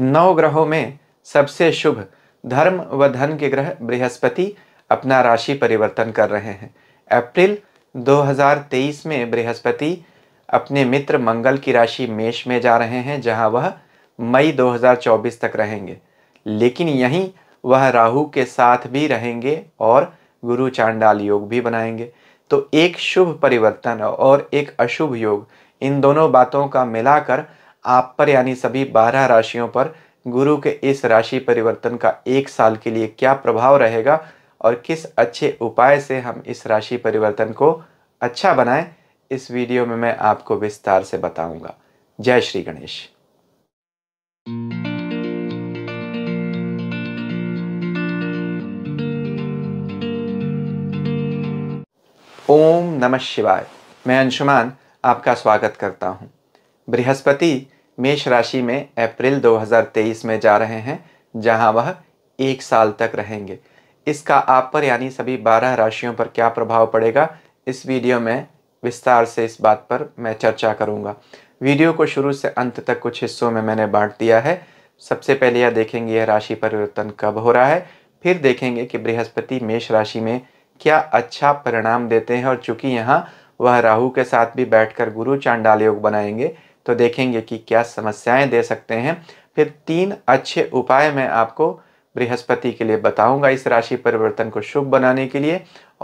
नौ ग्रहों में सबसे शुभ धर्म व धन के ग्रह बृहस्पति अपना राशि परिवर्तन कर रहे हैं अप्रैल 2023 में बृहस्पति अपने मित्र मंगल की राशि मेष में जा रहे हैं जहां वह मई 2024 तक रहेंगे लेकिन यहीं वह राहु के साथ भी रहेंगे और गुरु चांडाल योग भी बनाएंगे तो एक शुभ परिवर्तन और एक अशुभ योग इन दोनों बातों का मिलाकर आप पर यानी सभी बारह राशियों पर गुरु के इस राशि परिवर्तन का एक साल के लिए क्या प्रभाव रहेगा और किस अच्छे उपाय से हम इस राशि परिवर्तन को अच्छा बनाएं इस वीडियो में मैं आपको विस्तार से बताऊंगा जय श्री गणेश ओम नमः शिवाय मैं अंशुमान आपका स्वागत करता हूं बृहस्पति मेष राशि में अप्रैल 2023 में जा रहे हैं जहां वह एक साल तक रहेंगे इसका आप पर यानी सभी 12 राशियों पर क्या प्रभाव पड़ेगा इस वीडियो में विस्तार से इस बात पर मैं चर्चा करूंगा वीडियो को शुरू से अंत तक कुछ हिस्सों में मैंने बांट दिया है सबसे पहले यह देखेंगे यह राशि परिवर्तन कब हो रहा है फिर देखेंगे कि बृहस्पति मेष राशि में क्या अच्छा परिणाम देते हैं और चूंकि यहाँ वह राहु के साथ भी बैठकर गुरु चांडाल योग बनाएंगे तो देखेंगे कि क्या समस्याएं दे सकते हैं फिर तीन अच्छे उपाय मैं आपको बृहस्पति के लिए बताऊंगा इस राशि परिवर्तन को शुभ बनाने के लिए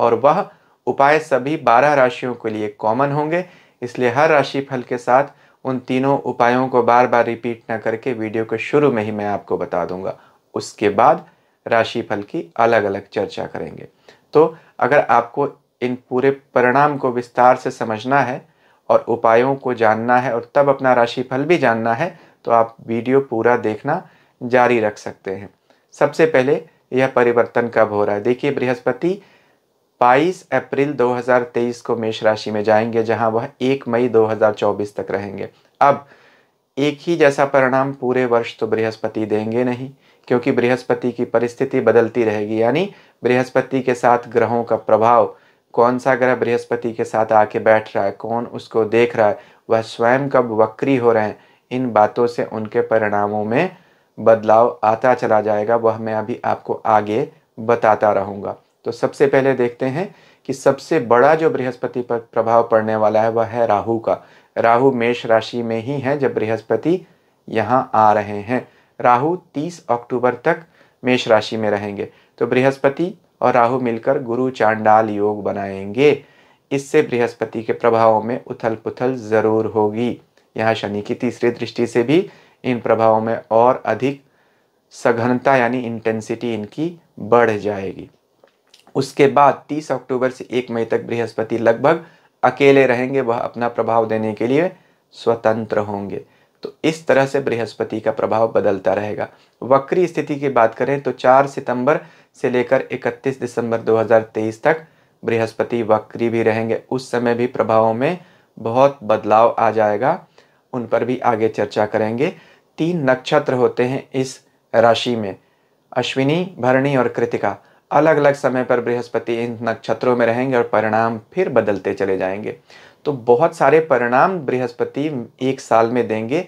और वह उपाय सभी बारह राशियों के लिए कॉमन होंगे इसलिए हर राशि फल के साथ उन तीनों उपायों को बार बार रिपीट ना करके वीडियो के शुरू में ही मैं आपको बता दूंगा उसके बाद राशिफल की अलग अलग चर्चा करेंगे तो अगर आपको इन पूरे परिणाम को विस्तार से समझना है और उपायों को जानना है और तब अपना राशिफल भी जानना है तो आप वीडियो पूरा देखना जारी रख सकते हैं सबसे पहले यह परिवर्तन कब हो रहा है देखिए बृहस्पति 22 अप्रैल 2023 को मेष राशि में जाएंगे जहां वह 1 मई 2024 तक रहेंगे अब एक ही जैसा परिणाम पूरे वर्ष तो बृहस्पति देंगे नहीं क्योंकि बृहस्पति की परिस्थिति बदलती रहेगी यानी बृहस्पति के साथ ग्रहों का प्रभाव कौन सा ग्रह बृहस्पति के साथ आके बैठ रहा है कौन उसको देख रहा है वह स्वयं कब वक्री हो रहे हैं इन बातों से उनके परिणामों में बदलाव आता चला जाएगा वह मैं अभी आपको आगे बताता रहूँगा तो सबसे पहले देखते हैं कि सबसे बड़ा जो बृहस्पति पर प्रभाव पड़ने वाला है वह है राहु का राहु मेष राशि में ही है जब बृहस्पति यहाँ आ रहे हैं राहु 30 अक्टूबर तक मेष राशि में रहेंगे तो बृहस्पति और राहु मिलकर गुरु चांडाल योग बनाएंगे इससे बृहस्पति के प्रभावों में उथल पुथल ज़रूर होगी यहाँ शनि की तीसरी दृष्टि से भी इन प्रभावों में और अधिक सघनता यानी इंटेंसिटी इनकी बढ़ जाएगी उसके बाद 30 अक्टूबर से 1 मई तक बृहस्पति लगभग अकेले रहेंगे वह अपना प्रभाव देने के लिए स्वतंत्र होंगे तो इस तरह से बृहस्पति का प्रभाव बदलता रहेगा वक्री स्थिति की बात करें तो 4 सितंबर से लेकर 31 दिसंबर 2023 तक बृहस्पति वक्री भी रहेंगे उस समय भी प्रभावों में बहुत बदलाव आ जाएगा उन पर भी आगे चर्चा करेंगे तीन नक्षत्र होते हैं इस राशि में अश्विनी भरणी और कृतिका अलग अलग समय पर बृहस्पति इन नक्षत्रों में रहेंगे और परिणाम फिर बदलते चले जाएंगे तो बहुत सारे परिणाम बृहस्पति एक साल में देंगे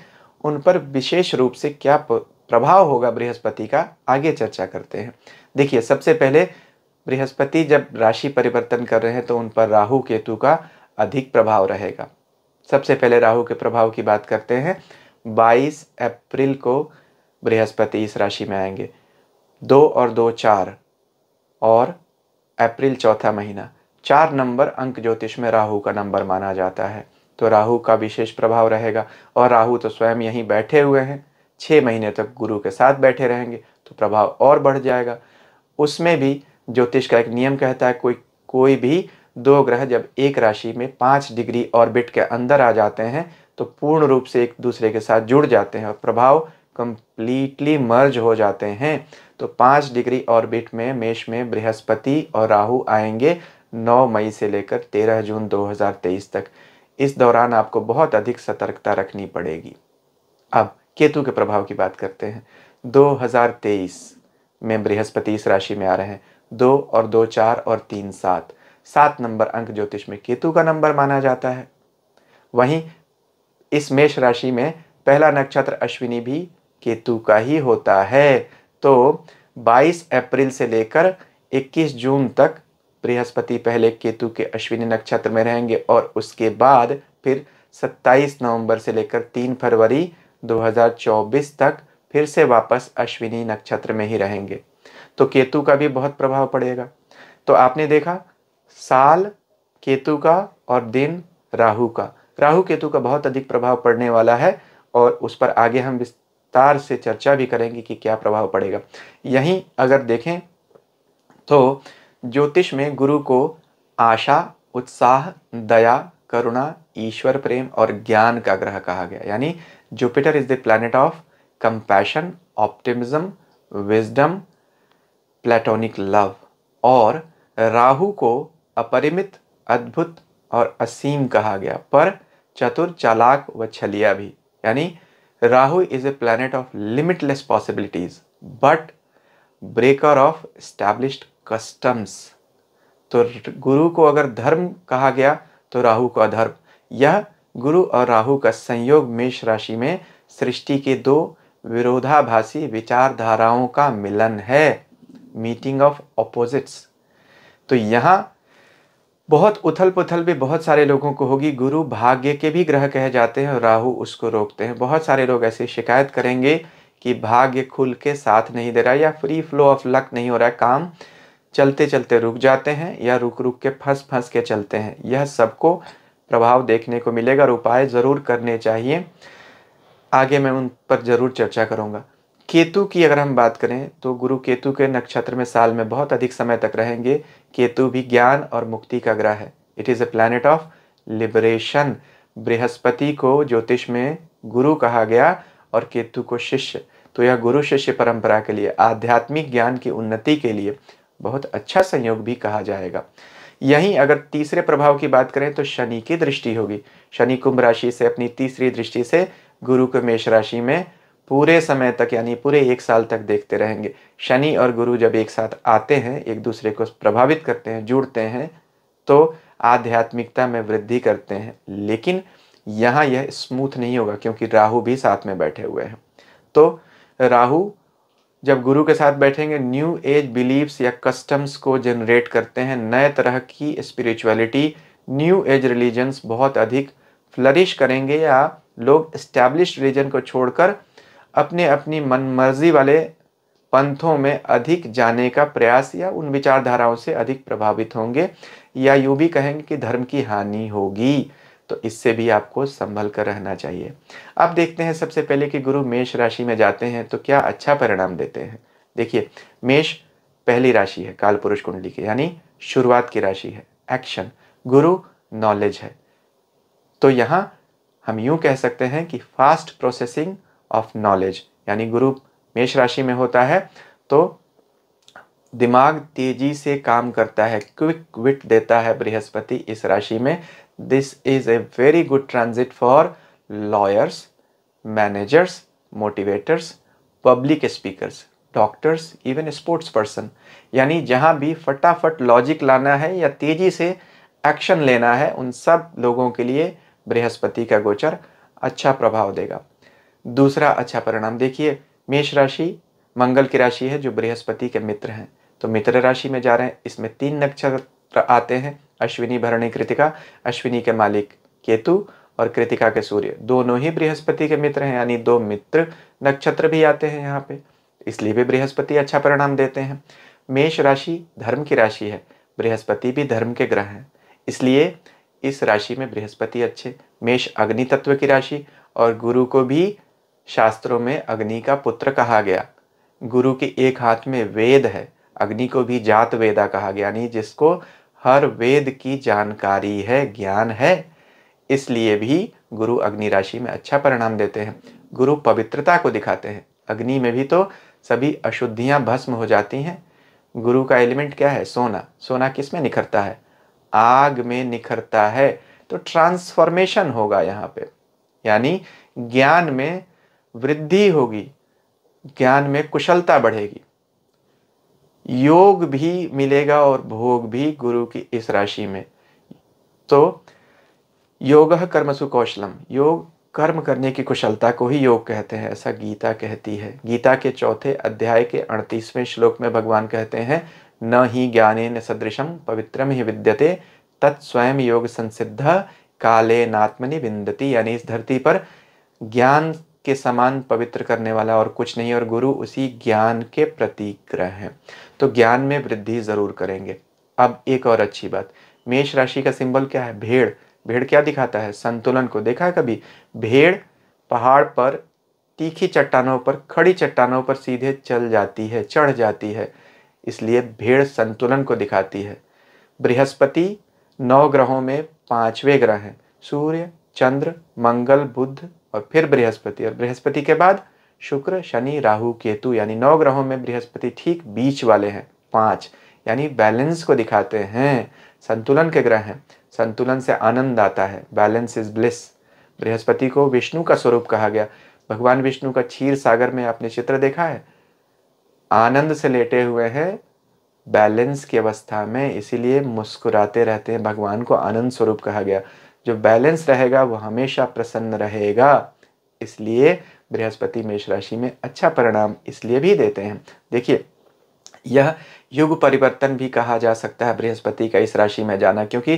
उन पर विशेष रूप से क्या प्रभाव होगा बृहस्पति का आगे चर्चा करते हैं देखिए सबसे पहले बृहस्पति जब राशि परिवर्तन कर रहे हैं तो उन पर राहु केतु का अधिक प्रभाव रहेगा सबसे पहले राहु के प्रभाव की बात करते हैं 22 अप्रैल को बृहस्पति इस राशि में आएंगे दो और दो चार और अप्रैल चौथा महीना चार नंबर अंक ज्योतिष में राहु का नंबर माना जाता है तो राहु का विशेष प्रभाव रहेगा और राहु तो स्वयं यहीं बैठे हुए हैं छः महीने तक गुरु के साथ बैठे रहेंगे तो प्रभाव और बढ़ जाएगा उसमें भी ज्योतिष का एक नियम कहता है कोई कोई भी दो ग्रह जब एक राशि में पाँच डिग्री ऑर्बिट के अंदर आ जाते हैं तो पूर्ण रूप से एक दूसरे के साथ जुड़ जाते हैं और प्रभाव कंप्लीटली मर्ज हो जाते हैं तो पाँच डिग्री ऑर्बिट में मेष में बृहस्पति और राहु आएंगे 9 मई से लेकर 13 जून 2023 तक इस दौरान आपको बहुत अधिक सतर्कता रखनी पड़ेगी अब केतु के प्रभाव की बात करते हैं 2023 में बृहस्पति इस राशि में आ रहे हैं दो और दो चार और तीन सात सात नंबर अंक ज्योतिष में केतु का नंबर माना जाता है वहीं इस मेष राशि में पहला नक्षत्र अश्विनी भी केतु का ही होता है तो 22 अप्रैल से लेकर 21 जून तक बृहस्पति पहले केतु के अश्विनी नक्षत्र में रहेंगे और उसके बाद फिर 27 नवंबर से लेकर 3 फरवरी 2024 तक फिर से वापस अश्विनी नक्षत्र में ही रहेंगे तो केतु का भी बहुत प्रभाव पड़ेगा तो आपने देखा साल केतु का और दिन राहु का राहु केतु का बहुत अधिक प्रभाव पड़ने वाला है और उस पर आगे हम विस्तार से चर्चा भी करेंगे कि क्या प्रभाव पड़ेगा यहीं अगर देखें तो ज्योतिष में गुरु को आशा उत्साह दया करुणा ईश्वर प्रेम और ज्ञान का ग्रह कहा गया यानी Jupiter is the planet of compassion optimism wisdom platonic love और राहु को अपरिमित अद्भुत और असीम कहा गया पर चतुर चालाक व छलिया भी यानी Rahu is a planet of limitless possibilities but breaker of established customs तो गुरु को अगर धर्म कहा गया तो राहु को अधर्म यह गुरु और राहु का संयोग मेष राशि में सृष्टि के दो विरोधाभासी विचारधाराओं का मिलन है मीटिंग ऑफ ऑपोजिट्स तो यहाँ बहुत उथल पुथल भी बहुत सारे लोगों को होगी गुरु भाग्य के भी ग्रह कहे जाते हैं और राहु उसको रोकते हैं बहुत सारे लोग ऐसी शिकायत करेंगे कि भाग्य खुल के साथ नहीं दे रहा या फ्री फ्लो ऑफ लक नहीं हो रहा है काम चलते चलते रुक जाते हैं या रुक रुक के फंस फंस के चलते हैं यह सबको प्रभाव देखने को मिलेगा और उपाय ज़रूर करने चाहिए आगे मैं उन पर ज़रूर चर्चा करूँगा केतु की अगर हम बात करें तो गुरु केतु के नक्षत्र में साल में बहुत अधिक समय तक रहेंगे केतु भी ज्ञान और मुक्ति का ग्रह है it is a planet of liberation Brihaspati को ज्योतिष में गुरु कहा गया और केतु को शिष्य तो यह गुरु शिष्य परंपरा के लिए आध्यात्मिक ज्ञान की उन्नति के लिए बहुत अच्छा संयोग भी कहा जाएगा यहीं अगर तीसरे प्रभाव की बात करें तो शनि की दृष्टि होगी शनि कुंभ राशि से अपनी तीसरी दृष्टि से गुरु को मेष राशि में पूरे समय तक यानी पूरे एक साल तक देखते रहेंगे शनि और गुरु जब एक साथ आते हैं एक दूसरे को प्रभावित करते हैं जुड़ते हैं तो आध्यात्मिकता में वृद्धि करते हैं लेकिन यहाँ यह स्मूथ नहीं होगा क्योंकि राहु भी साथ में बैठे हुए हैं तो राहु जब गुरु के साथ बैठेंगे न्यू एज बिलीव्स या कस्टम्स को जनरेट करते हैं नए तरह की स्पिरिचुअलिटी न्यू एज रिलीजन्स बहुत अधिक फ्लरिश करेंगे या लोग इस्टेब्लिश रिलीजन को छोड़कर अपने अपनी मनमर्जी वाले पंथों में अधिक जाने का प्रयास या उन विचारधाराओं से अधिक प्रभावित होंगे या यूँ भी कहेंगे कि धर्म की हानि होगी तो इससे भी आपको संभल कर रहना चाहिए अब देखते हैं सबसे पहले कि गुरु मेष राशि में जाते हैं तो क्या अच्छा परिणाम देते हैं देखिए मेष पहली राशि है काल पुरुष कुंडली की यानी शुरुआत की राशि है एक्शन गुरु नॉलेज है तो यहाँ हम यूँ कह सकते हैं कि फास्ट प्रोसेसिंग ऑफ नॉलेज यानी गुरु मेष राशि में होता है तो दिमाग तेजी से काम करता है क्विक विट देता है बृहस्पति इस राशि में this is a very good transit for lawyers, managers, motivators, public speakers, doctors even sports person यानी जहाँ भी फटाफट लॉजिक लाना है या तेज़ी से एक्शन लेना है उन सब लोगों के लिए बृहस्पति का गोचर अच्छा प्रभाव देगा दूसरा अच्छा परिणाम देखिए मेष राशि मंगल की राशि है जो बृहस्पति के मित्र हैं तो मित्र राशि में जा रहे हैं इसमें तीन नक्षत्र आते हैं अश्विनी भरणी कृतिका अश्विनी के मालिक केतु और कृतिका के सूर्य दोनों ही बृहस्पति के मित्र हैं यानी दो मित्र नक्षत्र भी आते हैं यहाँ पे इसलिए भी बृहस्पति अच्छा परिणाम देते हैं मेष राशि धर्म की राशि है बृहस्पति भी धर्म के ग्रह हैं इसलिए इस राशि में बृहस्पति अच्छे मेष अग्नि तत्व की राशि और गुरु को भी शास्त्रों में अग्नि का पुत्र कहा गया गुरु के एक हाथ में वेद है अग्नि को भी जात वेदा कहा गया यानी जिसको हर वेद की जानकारी है ज्ञान है इसलिए भी गुरु अग्नि राशि में अच्छा परिणाम देते हैं गुरु पवित्रता को दिखाते हैं अग्नि में भी तो सभी अशुद्धियाँ भस्म हो जाती हैं गुरु का एलिमेंट क्या है सोना सोना किस में निखरता है आग में निखरता है तो ट्रांसफॉर्मेशन होगा यहाँ पे यानी ज्ञान में वृद्धि होगी ज्ञान में कुशलता बढ़ेगी योग भी मिलेगा और भोग भी गुरु की इस राशि में तो योग कर्मसु कौशलम योग कर्म करने की कुशलता को ही योग कहते हैं ऐसा गीता कहती है गीता के चौथे अध्याय के अड़तीसवें श्लोक में भगवान कहते हैं न ही ज्ञाने न सदृशम पवित्रम ही विद्यते तत्स्वयं योग संसिद्ध काले नात्मनि विंदती यानी इस धरती पर ज्ञान के समान पवित्र करने वाला और कुछ नहीं और गुरु उसी ज्ञान के प्रतीक ग्रह हैं तो ज्ञान में वृद्धि ज़रूर करेंगे अब एक और अच्छी बात मेष राशि का सिंबल क्या है भेड़ भेड़ क्या दिखाता है संतुलन को देखा है कभी भेड़ पहाड़ पर तीखी चट्टानों पर खड़ी चट्टानों पर सीधे चल जाती है चढ़ जाती है इसलिए भेड़ संतुलन को दिखाती है बृहस्पति नौ ग्रहों में पांचवें ग्रह हैं सूर्य चंद्र मंगल बुध और फिर बृहस्पति और बृहस्पति के बाद शुक्र शनि राहु केतु यानी नौ ग्रहों में बृहस्पति ठीक बीच वाले हैं पांच यानी बैलेंस को दिखाते हैं संतुलन के ग्रह हैं संतुलन से आनंद आता है बैलेंस इज ब्लिस बृहस्पति को विष्णु का स्वरूप कहा गया भगवान विष्णु का क्षीर सागर में आपने चित्र देखा है आनंद से लेटे हुए हैं बैलेंस की अवस्था में इसीलिए मुस्कुराते रहते हैं भगवान को आनंद स्वरूप कहा गया जो बैलेंस रहेगा वो हमेशा प्रसन्न रहेगा इसलिए बृहस्पति मेष राशि में अच्छा परिणाम इसलिए भी देते हैं देखिए यह युग परिवर्तन भी कहा जा सकता है बृहस्पति का इस राशि में जाना क्योंकि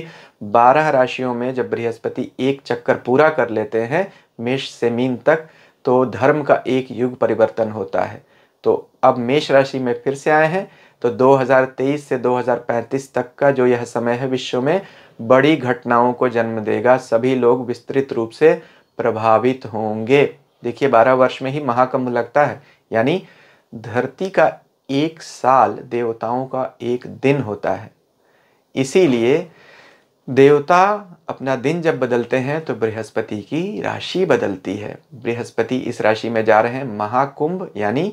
12 राशियों में जब बृहस्पति एक चक्कर पूरा कर लेते हैं मेष से मीन तक तो धर्म का एक युग परिवर्तन होता है तो अब मेष राशि में फिर से आए हैं तो 2023 से 2035 तक का जो यह समय है विश्व में बड़ी घटनाओं को जन्म देगा सभी लोग विस्तृत रूप से प्रभावित होंगे देखिए बारह वर्ष में ही महाकुंभ लगता है यानी धरती का एक साल देवताओं का एक दिन होता है इसीलिए देवता अपना दिन जब बदलते हैं तो बृहस्पति की राशि बदलती है बृहस्पति इस राशि में जा रहे हैं महाकुंभ यानी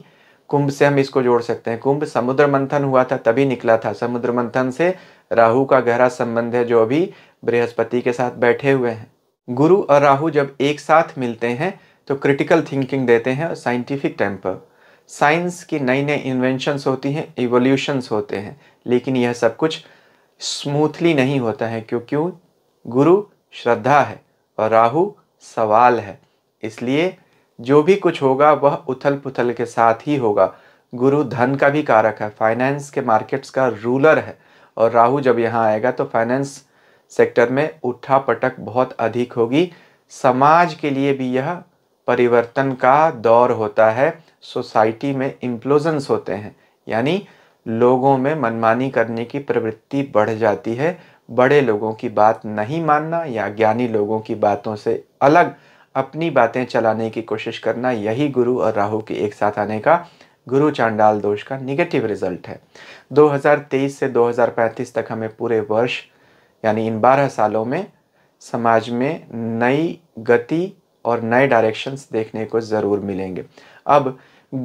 कुंभ से हम इसको जोड़ सकते हैं कुंभ समुद्र मंथन हुआ था तभी निकला था समुद्र मंथन से राहु का गहरा संबंध है जो अभी बृहस्पति के साथ बैठे हुए हैं गुरु और राहु जब एक साथ मिलते हैं तो क्रिटिकल थिंकिंग देते हैं और साइंटिफिक टेम्पर साइंस की नई नई इन्वेंशंस होती हैं इवोल्यूशंस होते हैं लेकिन यह सब कुछ स्मूथली नहीं होता है क्योंकि गुरु श्रद्धा है और राहु सवाल है इसलिए जो भी कुछ होगा वह उथल पुथल के साथ ही होगा गुरु धन का भी कारक है फाइनेंस के मार्केट्स का रूलर है और राहु जब यहाँ आएगा तो फाइनेंस सेक्टर में उठा पटक बहुत अधिक होगी समाज के लिए भी यह परिवर्तन का दौर होता है सोसाइटी में इम्प्लोजन्स होते हैं यानी लोगों में मनमानी करने की प्रवृत्ति बढ़ जाती है बड़े लोगों की बात नहीं मानना या ज्ञानी लोगों की बातों से अलग अपनी बातें चलाने की कोशिश करना यही गुरु और राहु के एक साथ आने का गुरु चांडाल दोष का निगेटिव रिजल्ट है 2023 से 2035 तक हमें पूरे वर्ष यानी इन 12 सालों में समाज में नई गति और नए डायरेक्शंस देखने को ज़रूर मिलेंगे अब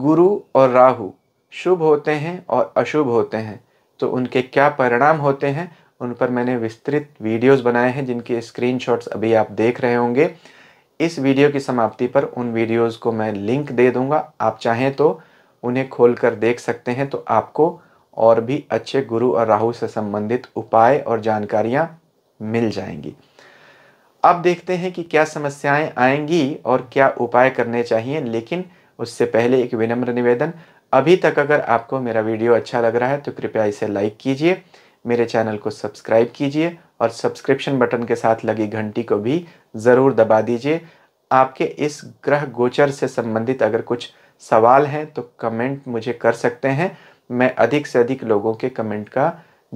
गुरु और राहु शुभ होते हैं और अशुभ होते हैं तो उनके क्या परिणाम होते हैं उन पर मैंने विस्तृत वीडियोस बनाए हैं जिनके स्क्रीनशॉट्स अभी आप देख रहे होंगे इस वीडियो की समाप्ति पर उन वीडियोस को मैं लिंक दे दूंगा आप चाहें तो उन्हें खोल कर देख सकते हैं तो आपको और भी अच्छे गुरु और राहु से संबंधित उपाय और जानकारियाँ मिल जाएंगी अब देखते हैं कि क्या समस्याएं आएंगी और क्या उपाय करने चाहिए लेकिन उससे पहले एक विनम्र निवेदन अभी तक अगर आपको मेरा वीडियो अच्छा लग रहा है तो कृपया इसे लाइक कीजिए मेरे चैनल को सब्सक्राइब कीजिए और सब्सक्रिप्शन बटन के साथ लगी घंटी को भी ज़रूर दबा दीजिए आपके इस ग्रह गोचर से संबंधित अगर कुछ सवाल हैं तो कमेंट मुझे कर सकते हैं मैं अधिक से अधिक लोगों के कमेंट का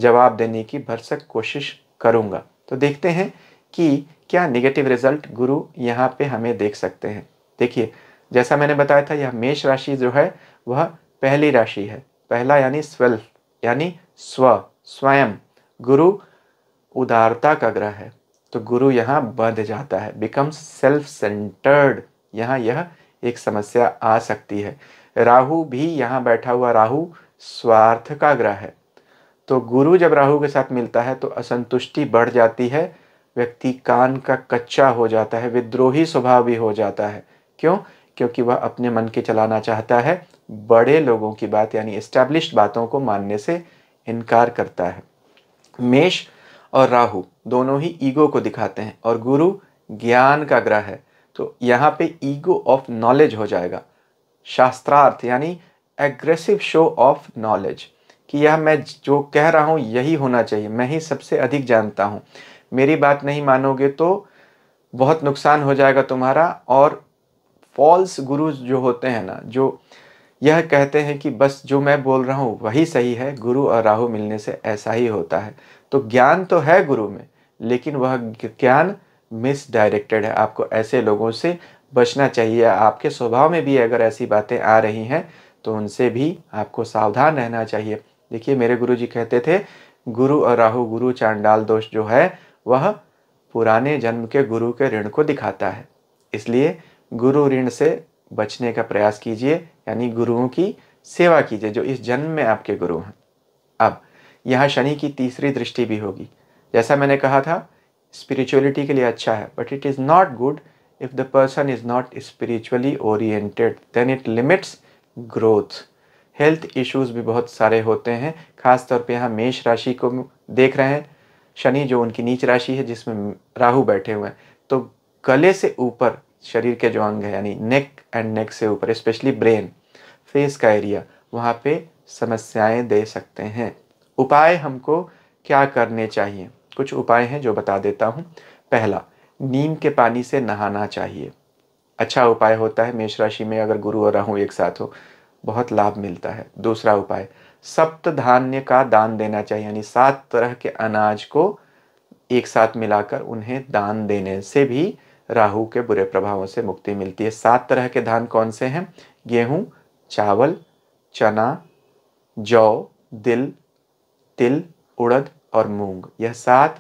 जवाब देने की भरसक कोशिश करूँगा तो देखते हैं कि क्या नेगेटिव रिजल्ट गुरु यहाँ पे हमें देख सकते हैं देखिए जैसा मैंने बताया था यह मेष राशि जो है वह पहली राशि है पहला यानी स्वेल्फ यानी स्व स्वयं गुरु उदारता का ग्रह है तो गुरु यहाँ बंध जाता है बिकम सेल्फ सेंटर्ड यहाँ यह एक समस्या आ सकती है राहु भी यहाँ बैठा हुआ राहु स्वार्थ का ग्रह है तो गुरु जब राहु के साथ मिलता है तो असंतुष्टि बढ़ जाती है व्यक्ति कान का कच्चा हो जाता है विद्रोही स्वभाव भी हो जाता है क्यों क्योंकि वह अपने मन के चलाना चाहता है बड़े लोगों की बात यानी इस्टेब्लिश बातों को मानने से इनकार करता है मेष और राहु दोनों ही ईगो को दिखाते हैं और गुरु ज्ञान का ग्रह है तो यहाँ पे ईगो ऑफ नॉलेज हो जाएगा शास्त्रार्थ यानी एग्रेसिव शो ऑफ नॉलेज कि यह मैं जो कह रहा हूँ यही होना चाहिए मैं ही सबसे अधिक जानता हूँ मेरी बात नहीं मानोगे तो बहुत नुकसान हो जाएगा तुम्हारा और फॉल्स गुरु जो होते हैं ना जो यह कहते हैं कि बस जो मैं बोल रहा हूँ वही सही है गुरु और राहु मिलने से ऐसा ही होता है तो ज्ञान तो है गुरु में लेकिन वह ज्ञान मिसडायरेक्टेड है आपको ऐसे लोगों से बचना चाहिए आपके स्वभाव में भी अगर ऐसी बातें आ रही हैं तो उनसे भी आपको सावधान रहना चाहिए देखिए मेरे गुरु जी कहते थे गुरु और राहु गुरु चांडाल दोष जो है वह पुराने जन्म के गुरु के ऋण को दिखाता है इसलिए गुरु ऋण से बचने का प्रयास कीजिए यानी गुरुओं की सेवा कीजिए जो इस जन्म में आपके गुरु हैं अब यहाँ शनि की तीसरी दृष्टि भी होगी जैसा मैंने कहा था स्पिरिचुअलिटी के लिए अच्छा है but it is not good if the person is not spiritually oriented then it limits growth health issues भी बहुत सारे होते हैं खास तौर पे यहाँ मेष राशि को देख रहे हैं शनि जो उनकी नीच राशि है जिसमें राहु बैठे हुए हैं तो गले से ऊपर शरीर के जो अंग है यानी नेक एंड नेक से ऊपर स्पेशली ब्रेन फेस का एरिया वहाँ पे समस्याएं दे सकते हैं उपाय हमको क्या करने चाहिए कुछ उपाय हैं जो बता देता हूँ पहला नीम के पानी से नहाना चाहिए अच्छा उपाय होता है मेष राशि में अगर गुरु और राहु एक साथ हो बहुत लाभ मिलता है दूसरा उपाय सप्त धान्य का दान देना चाहिए यानी सात तरह के अनाज को एक साथ मिलाकर उन्हें दान देने से भी राहु के बुरे प्रभावों से मुक्ति मिलती है सात तरह के धान कौन से हैं गेहूँ चावल चना जौ दिल तिल उड़द और मूंग यह सात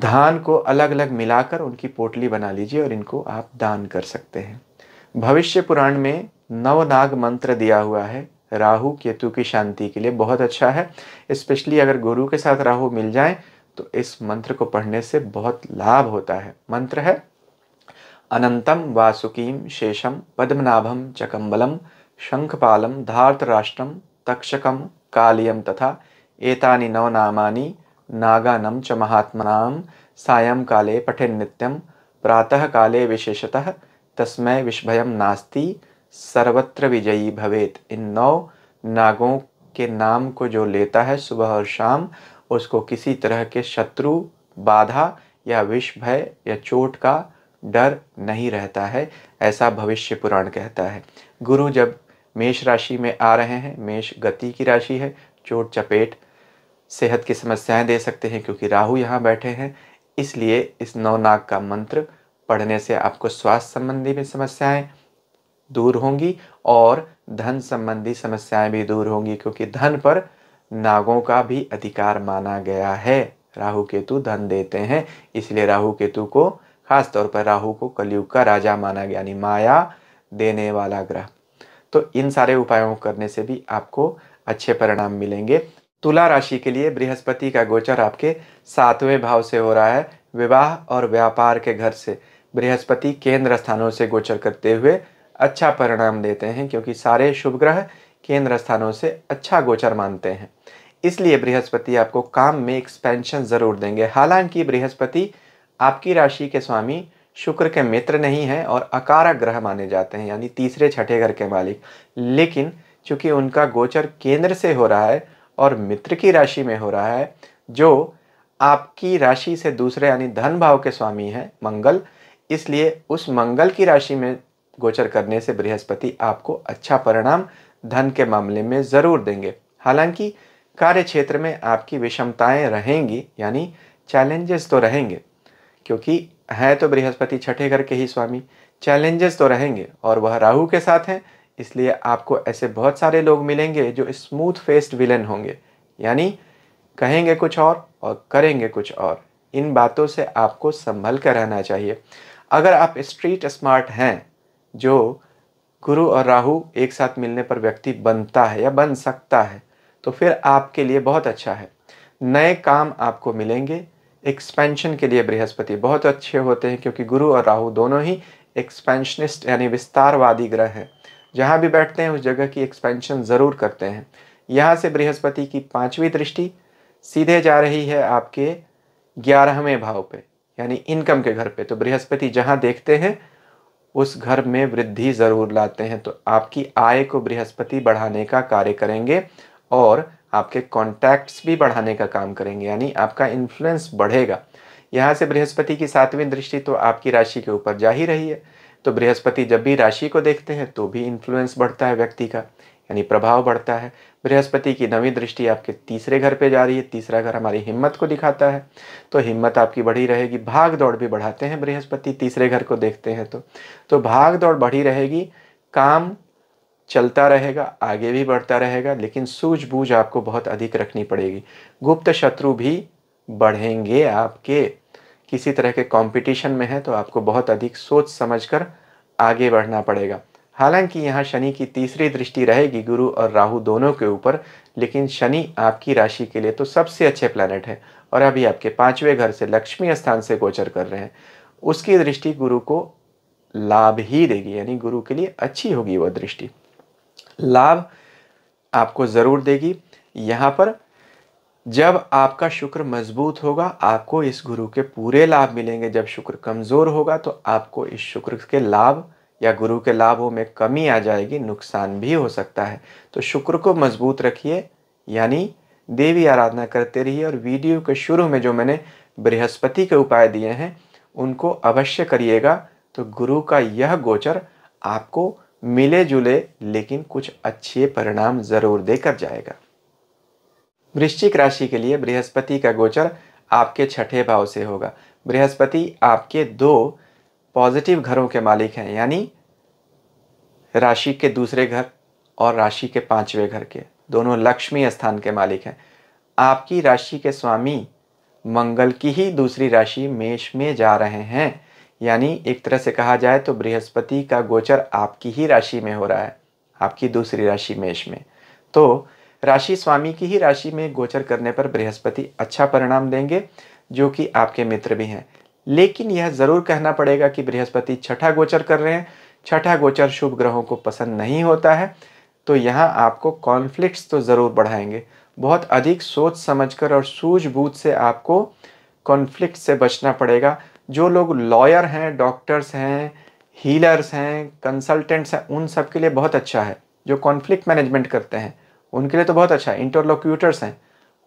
धान को अलग अलग मिलाकर उनकी पोटली बना लीजिए और इनको आप दान कर सकते हैं भविष्य पुराण में नवनाग मंत्र दिया हुआ है राहु केतु की शांति के लिए बहुत अच्छा है स्पेशली अगर गुरु के साथ राहु मिल जाए तो इस मंत्र को पढ़ने से बहुत लाभ होता है मंत्र है अनंतम वासुकीम शेषम पद्मनाभम चकम्बलम शंखपालम धार्तराष्ट्रम तक्षकम कालियम तथा एतानि नवनामानि नागानं च महात्मनां सायंकाले पठेन्नित्यं प्रातःकाले विशेषतः तस्मै विषभयं नास्ति सर्वत्र विजयी भवेत् इन नौ नागों के नाम को जो लेता है सुबह और शाम उसको किसी तरह के शत्रु बाधा या विष भय या चोट का डर नहीं रहता है ऐसा भविष्य पुराण कहता है गुरु जब मेष राशि में आ रहे हैं मेष गति की राशि है चोट चपेट सेहत की समस्याएं दे सकते हैं क्योंकि राहु यहाँ बैठे हैं इसलिए इस नवनाग का मंत्र पढ़ने से आपको स्वास्थ्य संबंधी भी समस्याएं दूर होंगी और धन संबंधी समस्याएं भी दूर होंगी क्योंकि धन पर नागों का भी अधिकार माना गया है राहु केतु धन देते हैं इसलिए राहु केतु को खास तौर पर राहु को कलयुग का राजा माना गया यानी माया देने वाला ग्रह तो इन सारे उपायों करने से भी आपको अच्छे परिणाम मिलेंगे तुला राशि के लिए बृहस्पति का गोचर आपके सातवें भाव से हो रहा है विवाह और व्यापार के घर से बृहस्पति केंद्र स्थानों से गोचर करते हुए अच्छा परिणाम देते हैं क्योंकि सारे शुभ ग्रह केंद्र स्थानों से अच्छा गोचर मानते हैं इसलिए बृहस्पति आपको काम में एक्सपेंशन ज़रूर देंगे हालांकि बृहस्पति आपकी राशि के स्वामी शुक्र के मित्र नहीं हैं और अकारक ग्रह माने जाते हैं यानी तीसरे छठे घर के मालिक लेकिन चूंकि उनका गोचर केंद्र से हो रहा है और मित्र की राशि में हो रहा है जो आपकी राशि से दूसरे यानी धन भाव के स्वामी हैं मंगल इसलिए उस मंगल की राशि में गोचर करने से बृहस्पति आपको अच्छा परिणाम धन के मामले में ज़रूर देंगे हालांकि कार्य क्षेत्र में आपकी विषमताएं रहेंगी यानी चैलेंजेस तो रहेंगे क्योंकि हैं तो बृहस्पति छठे घर के ही स्वामी चैलेंजेस तो रहेंगे और वह राहु के साथ हैं इसलिए आपको ऐसे बहुत सारे लोग मिलेंगे जो स्मूथ फेस्ड विलन होंगे यानी कहेंगे कुछ और और करेंगे कुछ और इन बातों से आपको संभल कर रहना चाहिए अगर आप स्ट्रीट स्मार्ट हैं जो गुरु और राहु एक साथ मिलने पर व्यक्ति बनता है या बन सकता है तो फिर आपके लिए बहुत अच्छा है नए काम आपको मिलेंगे एक्सपेंशन के लिए बृहस्पति बहुत अच्छे होते हैं क्योंकि गुरु और राहु दोनों ही एक्सपेंशनिस्ट यानी विस्तारवादी ग्रह हैं जहाँ भी बैठते हैं उस जगह की एक्सपेंशन ज़रूर करते हैं यहाँ से बृहस्पति की पाँचवीं दृष्टि सीधे जा रही है आपके ग्यारहवें भाव पे यानी इनकम के घर पे तो बृहस्पति जहाँ देखते हैं उस घर में वृद्धि ज़रूर लाते हैं तो आपकी आय को बृहस्पति बढ़ाने का कार्य करेंगे और आपके कॉन्टैक्ट्स भी बढ़ाने का काम करेंगे यानी आपका इन्फ्लुएंस बढ़ेगा यहाँ से बृहस्पति की सातवीं दृष्टि तो आपकी राशि के ऊपर जा ही रही है तो बृहस्पति जब भी राशि को देखते हैं तो भी इन्फ्लुएंस बढ़ता है व्यक्ति का यानी प्रभाव बढ़ता है बृहस्पति की नवी दृष्टि आपके तीसरे घर पे जा रही है तीसरा घर हमारी हिम्मत को दिखाता है तो हिम्मत आपकी बढ़ी रहेगी भाग दौड़ भी बढ़ाते हैं बृहस्पति तीसरे घर को देखते हैं तो तो भाग दौड़ बढ़ी रहेगी काम चलता रहेगा आगे भी बढ़ता रहेगा लेकिन सूझबूझ आपको बहुत अधिक रखनी पड़ेगी गुप्त शत्रु भी बढ़ेंगे आपके किसी तरह के कंपटीशन में है तो आपको बहुत अधिक सोच समझकर आगे बढ़ना पड़ेगा हालांकि यहाँ शनि की तीसरी दृष्टि रहेगी गुरु और राहु दोनों के ऊपर लेकिन शनि आपकी राशि के लिए तो सबसे अच्छे प्लानट है और अभी आपके पाँचवें घर से लक्ष्मी स्थान से गोचर कर रहे हैं उसकी दृष्टि गुरु को लाभ ही देगी यानी गुरु के लिए अच्छी होगी वह दृष्टि लाभ आपको ज़रूर देगी यहाँ पर जब आपका शुक्र मजबूत होगा आपको इस गुरु के पूरे लाभ मिलेंगे जब शुक्र कमज़ोर होगा तो आपको इस शुक्र के लाभ या गुरु के लाभों में कमी आ जाएगी नुकसान भी हो सकता है तो शुक्र को मजबूत रखिए यानी देवी आराधना करते रहिए और वीडियो के शुरू में जो मैंने बृहस्पति के उपाय दिए हैं उनको अवश्य करिएगा तो गुरु का यह गोचर आपको मिले जुले लेकिन कुछ अच्छे परिणाम ज़रूर देकर जाएगा वृश्चिक राशि के लिए बृहस्पति का गोचर आपके छठे भाव से होगा बृहस्पति आपके दो पॉजिटिव घरों के मालिक हैं यानी राशि के दूसरे घर और राशि के पांचवें घर के दोनों लक्ष्मी स्थान के मालिक हैं आपकी राशि के स्वामी मंगल की ही दूसरी राशि मेष में जा रहे हैं यानी एक तरह से कहा जाए तो बृहस्पति का गोचर आपकी ही राशि में हो रहा है आपकी दूसरी राशि मेष में तो राशि स्वामी की ही राशि में गोचर करने पर बृहस्पति अच्छा परिणाम देंगे जो कि आपके मित्र भी हैं लेकिन यह ज़रूर कहना पड़ेगा कि बृहस्पति छठा गोचर कर रहे हैं छठा गोचर शुभ ग्रहों को पसंद नहीं होता है तो यहाँ आपको कॉन्फ्लिक्ट्स तो ज़रूर बढ़ाएंगे बहुत अधिक सोच समझकर और सूझबूझ से आपको कॉन्फ्लिक्ट से बचना पड़ेगा जो लोग लॉयर हैं डॉक्टर्स हैं हीलर्स हैं कंसल्टेंट्स हैं उन सब के लिए बहुत अच्छा है जो कॉन्फ्लिक्ट मैनेजमेंट करते हैं उनके लिए तो बहुत अच्छा है इंटरलोक्यूटर्स हैं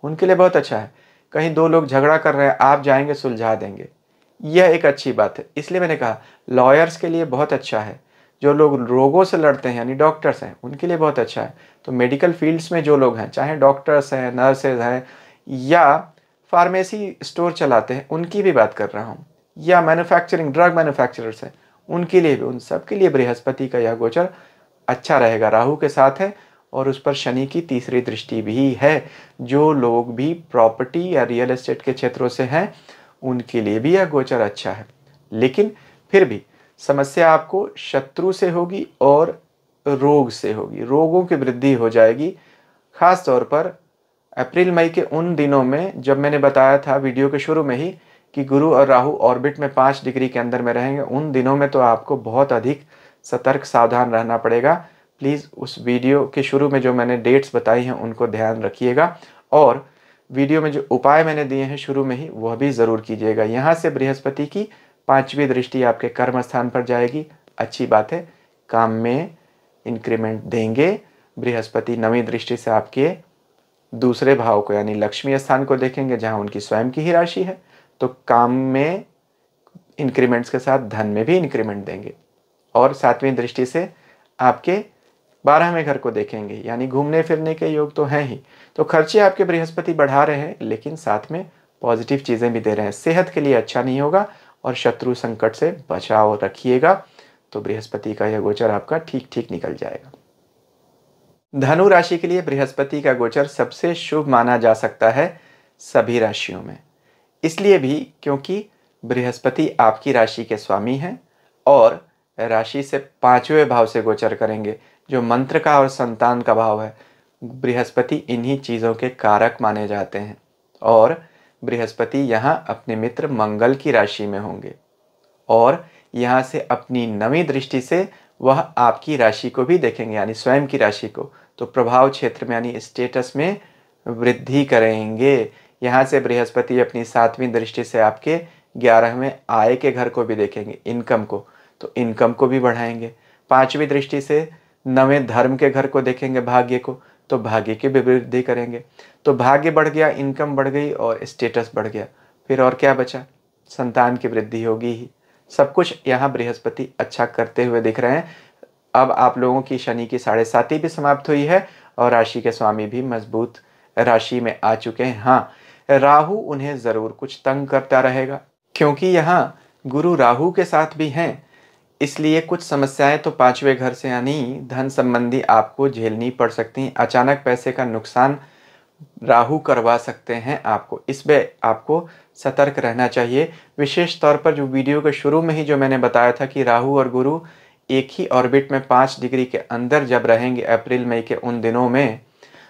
उनके लिए बहुत अच्छा है कहीं दो लोग झगड़ा कर रहे हैं आप जाएंगे सुलझा देंगे यह एक अच्छी बात है इसलिए मैंने कहा लॉयर्स के लिए बहुत अच्छा है जो लोग रोगों से लड़ते हैं यानी डॉक्टर्स हैं उनके लिए बहुत अच्छा है तो मेडिकल फील्ड्स में जो लोग हैं चाहे डॉक्टर्स हैं नर्सेज हैं या फार्मेसी स्टोर चलाते हैं उनकी भी बात कर रहा हूँ या मैन्युफैक्चरिंग ड्रग मैन्युफैक्चरर्स हैं उनके लिए भी उन सब के लिए बृहस्पति का यह गोचर अच्छा रहेगा राहु के साथ है और उस पर शनि की तीसरी दृष्टि भी है जो लोग भी प्रॉपर्टी या रियल एस्टेट के क्षेत्रों से हैं उनके लिए भी यह गोचर अच्छा है लेकिन फिर भी समस्या आपको शत्रु से होगी और रोग से होगी रोगों की वृद्धि हो जाएगी ख़ास तौर पर अप्रैल मई के उन दिनों में जब मैंने बताया था वीडियो के शुरू में ही कि गुरु और राहु ऑर्बिट में पाँच डिग्री के अंदर में रहेंगे उन दिनों में तो आपको बहुत अधिक सतर्क सावधान रहना पड़ेगा प्लीज़ उस वीडियो के शुरू में जो मैंने डेट्स बताई हैं उनको ध्यान रखिएगा और वीडियो में जो उपाय मैंने दिए हैं शुरू में ही वह भी ज़रूर कीजिएगा यहाँ से बृहस्पति की पाँचवीं दृष्टि आपके कर्म स्थान पर जाएगी अच्छी बात है काम में इंक्रीमेंट देंगे बृहस्पति नवी दृष्टि से आपके दूसरे भाव को यानी लक्ष्मी स्थान को देखेंगे जहाँ उनकी स्वयं की ही राशि है तो काम में इंक्रीमेंट्स के साथ धन में भी इंक्रीमेंट देंगे और सातवीं दृष्टि से आपके बारहवें घर को देखेंगे यानी घूमने फिरने के योग तो हैं ही तो खर्चे आपके बृहस्पति बढ़ा रहे हैं लेकिन साथ में पॉजिटिव चीज़ें भी दे रहे हैं सेहत के लिए अच्छा नहीं होगा और शत्रु संकट से बचाव रखिएगा तो बृहस्पति का यह गोचर आपका ठीक ठीक निकल जाएगा धनु राशि के लिए बृहस्पति का गोचर सबसे शुभ माना जा सकता है सभी राशियों में इसलिए भी क्योंकि बृहस्पति आपकी राशि के स्वामी हैं और राशि से पांचवें भाव से गोचर करेंगे जो मंत्र का और संतान का भाव है बृहस्पति इन्हीं चीज़ों के कारक माने जाते हैं और बृहस्पति यहाँ अपने मित्र मंगल की राशि में होंगे और यहाँ से अपनी नवी दृष्टि से वह आपकी राशि को भी देखेंगे यानी स्वयं की राशि को तो प्रभाव क्षेत्र में यानी स्टेटस में वृद्धि करेंगे यहाँ से बृहस्पति अपनी सातवीं दृष्टि से आपके ग्यारहवें आय के घर को भी देखेंगे इनकम को तो इनकम को भी बढ़ाएंगे पाँचवीं दृष्टि से नवे धर्म के घर को देखेंगे भाग्य को तो भाग्य की वृद्धि करेंगे तो भाग्य बढ़ गया इनकम बढ़ गई और स्टेटस बढ़ गया फिर और क्या बचा संतान की वृद्धि होगी ही सब कुछ यहाँ बृहस्पति अच्छा करते हुए दिख रहे हैं अब आप लोगों की शनि की साढ़े साती भी समाप्त हुई है और राशि के स्वामी भी मजबूत राशि में आ चुके हैं हाँ राहु उन्हें ज़रूर कुछ तंग करता रहेगा क्योंकि यहाँ गुरु राहु के साथ भी हैं इसलिए कुछ समस्याएं तो पांचवें घर से यानी धन संबंधी आपको झेलनी पड़ सकती हैं अचानक पैसे का नुकसान राहु करवा सकते हैं आपको इस पर आपको सतर्क रहना चाहिए विशेष तौर पर जो वीडियो के शुरू में ही जो मैंने बताया था कि राहु और गुरु एक ही ऑर्बिट में पाँच डिग्री के अंदर जब रहेंगे अप्रैल मई के उन दिनों में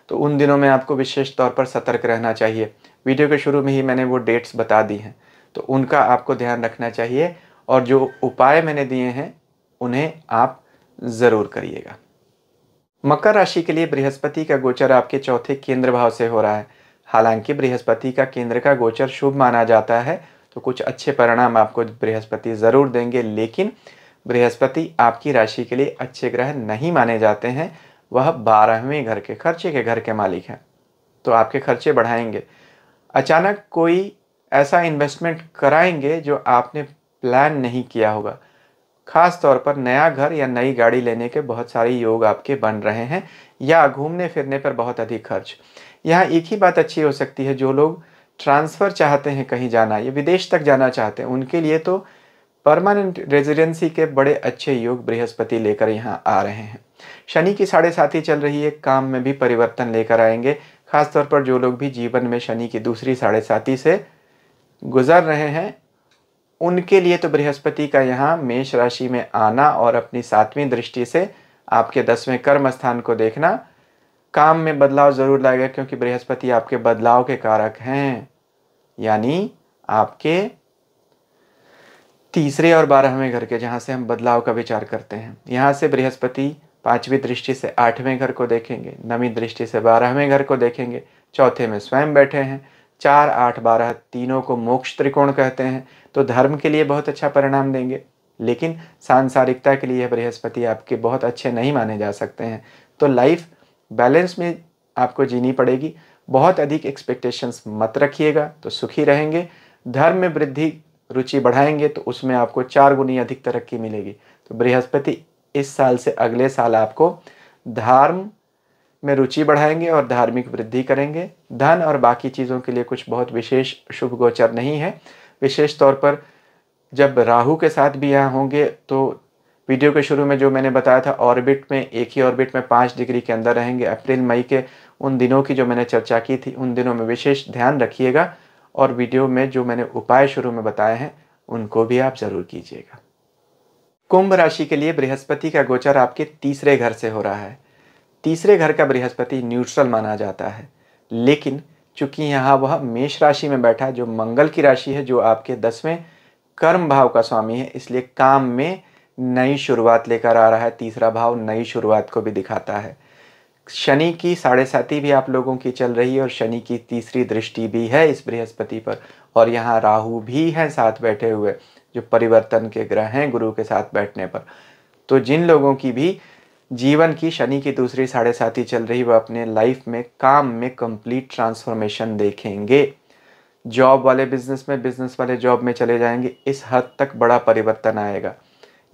तो उन दिनों में आपको विशेष तौर पर सतर्क रहना चाहिए वीडियो के शुरू में ही मैंने वो डेट्स बता दी हैं तो उनका आपको ध्यान रखना चाहिए और जो उपाय मैंने दिए हैं उन्हें आप ज़रूर करिएगा मकर राशि के लिए बृहस्पति का गोचर आपके चौथे केंद्र भाव से हो रहा है हालांकि बृहस्पति का केंद्र का गोचर शुभ माना जाता है तो कुछ अच्छे परिणाम आपको बृहस्पति ज़रूर देंगे लेकिन बृहस्पति आपकी राशि के लिए अच्छे ग्रह नहीं माने जाते हैं वह बारहवें घर के खर्चे के घर के मालिक हैं तो आपके खर्चे बढ़ाएंगे अचानक कोई ऐसा इन्वेस्टमेंट कराएंगे जो आपने प्लान नहीं किया होगा खास तौर पर नया घर या नई गाड़ी लेने के बहुत सारे योग आपके बन रहे हैं या घूमने फिरने पर बहुत अधिक खर्च यहाँ एक ही बात अच्छी हो सकती है जो लोग ट्रांसफ़र चाहते हैं कहीं जाना या विदेश तक जाना चाहते हैं उनके लिए तो परमानेंट रेजिडेंसी के बड़े अच्छे योग बृहस्पति लेकर यहाँ आ रहे हैं शनि की साढ़े साथी चल रही है काम में भी परिवर्तन लेकर आएंगे खासतौर पर जो लोग भी जीवन में शनि की दूसरी साढ़े साथी से गुजर रहे हैं उनके लिए तो बृहस्पति का यहाँ मेष राशि में आना और अपनी सातवीं दृष्टि से आपके दसवें कर्म स्थान को देखना काम में बदलाव ज़रूर लाएगा क्योंकि बृहस्पति आपके बदलाव के कारक हैं यानी आपके तीसरे और बारहवें घर के जहाँ से हम बदलाव का विचार करते हैं यहाँ से बृहस्पति पांचवी दृष्टि से आठवें घर को देखेंगे नवी दृष्टि से बारहवें घर को देखेंगे चौथे में स्वयं बैठे हैं चार आठ बारह तीनों को मोक्ष त्रिकोण कहते हैं तो धर्म के लिए बहुत अच्छा परिणाम देंगे लेकिन सांसारिकता के लिए बृहस्पति आपके बहुत अच्छे नहीं माने जा सकते हैं तो लाइफ बैलेंस में आपको जीनी पड़ेगी बहुत अधिक एक्सपेक्टेशंस मत रखिएगा तो सुखी रहेंगे धर्म में वृद्धि रुचि बढ़ाएंगे तो उसमें आपको चार गुनी अधिक तरक्की मिलेगी तो बृहस्पति इस साल से अगले साल आपको धर्म में रुचि बढ़ाएंगे और धार्मिक वृद्धि करेंगे धन और बाकी चीज़ों के लिए कुछ बहुत विशेष शुभ गोचर नहीं है विशेष तौर पर जब राहु के साथ भी यहाँ होंगे तो वीडियो के शुरू में जो मैंने बताया था ऑर्बिट में एक ही ऑर्बिट में पाँच डिग्री के अंदर रहेंगे अप्रैल मई के उन दिनों की जो मैंने चर्चा की थी उन दिनों में विशेष ध्यान रखिएगा और वीडियो में जो मैंने उपाय शुरू में बताए हैं उनको भी आप ज़रूर कीजिएगा कुंभ राशि के लिए बृहस्पति का गोचर आपके तीसरे घर से हो रहा है तीसरे घर का बृहस्पति न्यूट्रल माना जाता है लेकिन चूंकि यहाँ वह मेष राशि में बैठा जो मंगल की राशि है जो आपके दसवें कर्म भाव का स्वामी है इसलिए काम में नई शुरुआत लेकर आ रहा है तीसरा भाव नई शुरुआत को भी दिखाता है शनि की साढ़े साथी भी आप लोगों की चल रही है और शनि की तीसरी दृष्टि भी है इस बृहस्पति पर और यहाँ राहु भी हैं साथ बैठे हुए जो परिवर्तन के ग्रह हैं गुरु के साथ बैठने पर तो जिन लोगों की भी जीवन की शनि की दूसरी साढ़े साथी चल रही वह अपने लाइफ में काम में कंप्लीट ट्रांसफॉर्मेशन देखेंगे जॉब वाले बिजनेस में बिजनेस वाले जॉब में चले जाएंगे इस हद तक बड़ा परिवर्तन आएगा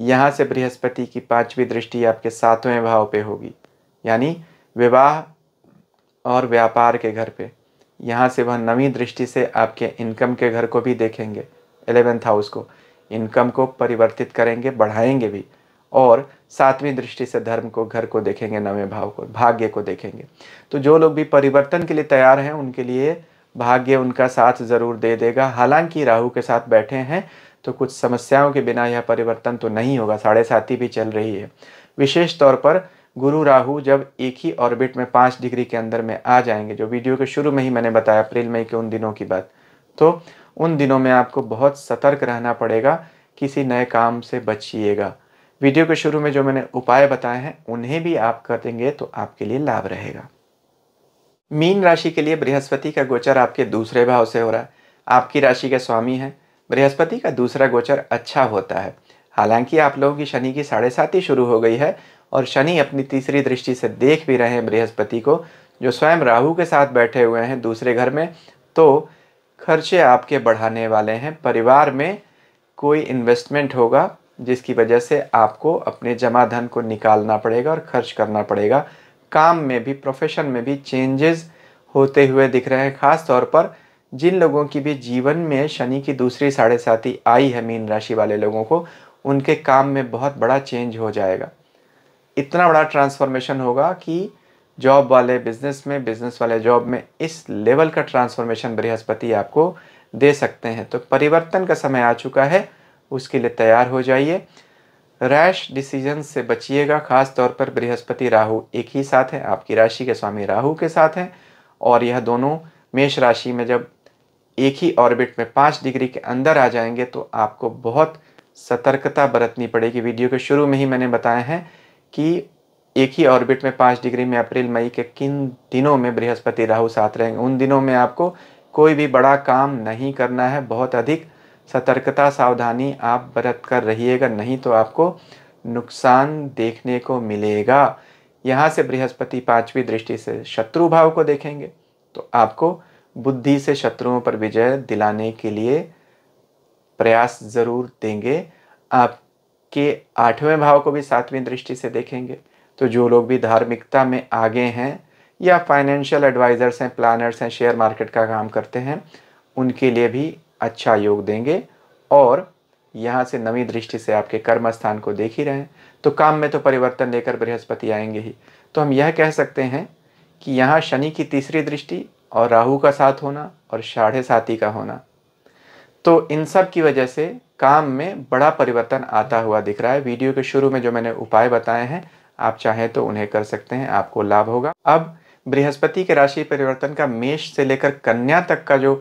यहाँ से बृहस्पति की पांचवी दृष्टि आपके सातवें भाव पे होगी यानी विवाह और व्यापार के घर पे यहाँ से वह नवी दृष्टि से आपके इनकम के घर को भी देखेंगे एलेवेंथ हाउस को इनकम को परिवर्तित करेंगे बढ़ाएंगे भी और सातवीं दृष्टि से धर्म को घर को देखेंगे नवें भाव को भाग्य को देखेंगे तो जो लोग भी परिवर्तन के लिए तैयार हैं उनके लिए भाग्य उनका साथ ज़रूर दे देगा हालांकि राहु के साथ बैठे हैं तो कुछ समस्याओं के बिना यह परिवर्तन तो नहीं होगा साढ़े साथी भी चल रही है विशेष तौर पर गुरु राहु जब एक ही ऑर्बिट में पाँच डिग्री के अंदर में आ जाएंगे जो वीडियो के शुरू में ही मैंने बताया अप्रैल मई के उन दिनों की बात तो उन दिनों में आपको बहुत सतर्क रहना पड़ेगा किसी नए काम से बचिएगा वीडियो के शुरू में जो मैंने उपाय बताए हैं उन्हें भी आप करेंगे तो आपके लिए लाभ रहेगा मीन राशि के लिए बृहस्पति का गोचर आपके दूसरे भाव से हो रहा है आपकी राशि के स्वामी हैं बृहस्पति का दूसरा गोचर अच्छा होता है हालांकि आप लोगों की शनि की साढ़े सात ही शुरू हो गई है और शनि अपनी तीसरी दृष्टि से देख भी रहे हैं बृहस्पति को जो स्वयं राहु के साथ बैठे हुए हैं दूसरे घर में तो खर्चे आपके बढ़ाने वाले हैं परिवार में कोई इन्वेस्टमेंट होगा जिसकी वजह से आपको अपने जमा धन को निकालना पड़ेगा और खर्च करना पड़ेगा काम में भी प्रोफेशन में भी चेंजेस होते हुए दिख रहे हैं ख़ास तौर पर जिन लोगों की भी जीवन में शनि की दूसरी साढ़े साथी आई है मीन राशि वाले लोगों को उनके काम में बहुत बड़ा चेंज हो जाएगा इतना बड़ा ट्रांसफॉर्मेशन होगा कि जॉब वाले बिजनेस में बिजनेस वाले जॉब में इस लेवल का ट्रांसफॉर्मेशन बृहस्पति आपको दे सकते हैं तो परिवर्तन का समय आ चुका है उसके लिए तैयार हो जाइए रैश डिसीजन से बचिएगा खास तौर पर बृहस्पति राहु एक ही साथ है आपकी राशि के स्वामी राहु के साथ हैं और यह दोनों मेष राशि में जब एक ही ऑर्बिट में पाँच डिग्री के अंदर आ जाएंगे तो आपको बहुत सतर्कता बरतनी पड़ेगी वीडियो के शुरू में ही मैंने बताया है कि एक ही ऑर्बिट में पाँच डिग्री में अप्रैल मई के किन दिनों में बृहस्पति राहु साथ रहेंगे उन दिनों में आपको कोई भी बड़ा काम नहीं करना है बहुत अधिक सतर्कता सावधानी आप बरत कर रहिएगा नहीं तो आपको नुकसान देखने को मिलेगा यहाँ से बृहस्पति पांचवी दृष्टि से शत्रु भाव को देखेंगे तो आपको बुद्धि से शत्रुओं पर विजय दिलाने के लिए प्रयास ज़रूर देंगे आपके आठवें भाव को भी सातवीं दृष्टि से देखेंगे तो जो लोग भी धार्मिकता में आगे हैं या फाइनेंशियल एडवाइज़र्स हैं प्लानर्स हैं शेयर मार्केट का काम करते हैं उनके लिए भी अच्छा योग देंगे और यहाँ से नवी दृष्टि से आपके कर्म स्थान को देख ही रहे हैं तो काम में तो परिवर्तन लेकर बृहस्पति आएंगे ही तो हम यह कह सकते हैं कि यहाँ शनि की तीसरी दृष्टि और राहु का साथ होना और साढ़े साथी का होना तो इन सब की वजह से काम में बड़ा परिवर्तन आता हुआ दिख रहा है वीडियो के शुरू में जो मैंने उपाय बताए हैं आप चाहें तो उन्हें कर सकते हैं आपको लाभ होगा अब बृहस्पति के राशि परिवर्तन का मेष से लेकर कन्या तक का जो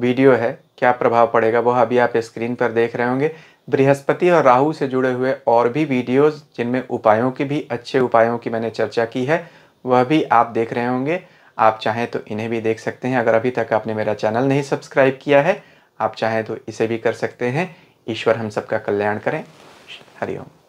वीडियो है क्या प्रभाव पड़ेगा वह अभी आप स्क्रीन पर देख रहे होंगे बृहस्पति और राहु से जुड़े हुए और भी वीडियोस जिनमें उपायों की भी अच्छे उपायों की मैंने चर्चा की है वह भी आप देख रहे होंगे आप चाहें तो इन्हें भी देख सकते हैं अगर अभी तक आपने मेरा चैनल नहीं सब्सक्राइब किया है आप चाहें तो इसे भी कर सकते हैं ईश्वर हम सबका कल्याण करें हरिओम